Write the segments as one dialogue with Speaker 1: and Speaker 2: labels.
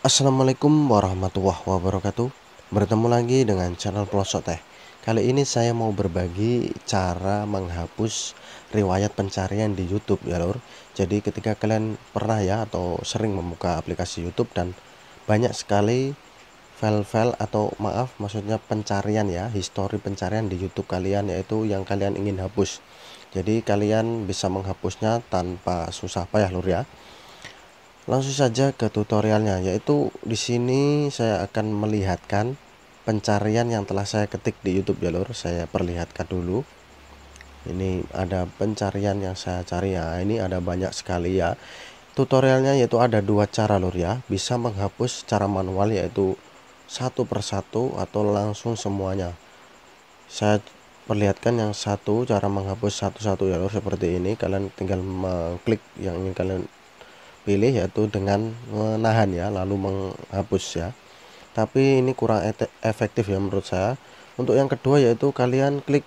Speaker 1: Assalamualaikum warahmatullahi wabarakatuh Bertemu lagi dengan channel Pelosok Teh Kali ini saya mau berbagi cara menghapus riwayat pencarian di YouTube ya lor Jadi ketika kalian pernah ya atau sering membuka aplikasi YouTube dan banyak sekali file-file atau maaf maksudnya pencarian ya histori pencarian di YouTube kalian yaitu yang kalian ingin hapus jadi kalian bisa menghapusnya tanpa susah payah lor ya langsung saja ke tutorialnya yaitu di sini saya akan melihatkan pencarian yang telah saya ketik di YouTube jalur ya, saya perlihatkan dulu ini ada pencarian yang saya cari ya ini ada banyak sekali ya tutorialnya yaitu ada dua cara lur ya bisa menghapus cara manual yaitu satu persatu atau langsung semuanya saya perlihatkan yang satu cara menghapus satu-satu ya lur seperti ini kalian tinggal mengklik yang ingin kalian pilih yaitu dengan menahan ya lalu menghapus ya tapi ini kurang efektif ya menurut saya untuk yang kedua yaitu kalian klik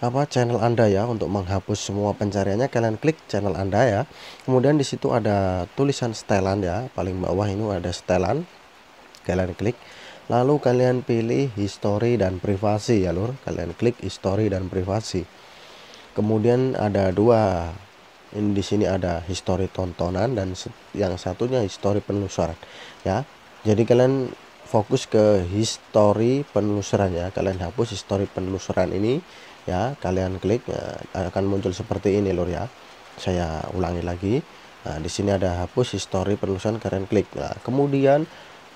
Speaker 1: apa channel Anda ya untuk menghapus semua pencariannya kalian klik channel Anda ya kemudian disitu ada tulisan setelan ya paling bawah ini ada setelan kalian klik lalu kalian pilih history dan privasi ya lur kalian klik history dan privasi kemudian ada dua ini di sini ada histori tontonan dan yang satunya histori penelusuran ya jadi kalian fokus ke histori penelusuran ya kalian hapus histori penelusuran ini ya kalian klik ya, akan muncul seperti ini lor ya saya ulangi lagi nah di sini ada hapus histori penelusuran kalian klik nah kemudian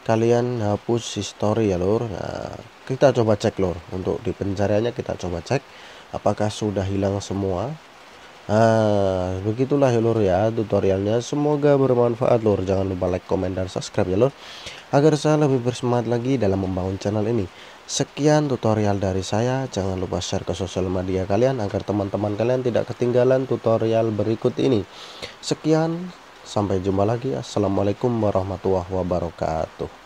Speaker 1: kalian hapus histori ya lor nah, kita coba cek lor untuk di pencariannya kita coba cek apakah sudah hilang semua Ah, begitulah ya lor ya tutorialnya. Semoga bermanfaat lor. Jangan lupa like, komen dan subscribe ya lor. agar saya lebih bersemangat lagi dalam membangun channel ini. Sekian tutorial dari saya. Jangan lupa share ke sosial media kalian agar teman-teman kalian tidak ketinggalan tutorial berikut ini. Sekian, sampai jumpa lagi. Assalamualaikum warahmatullahi wabarakatuh.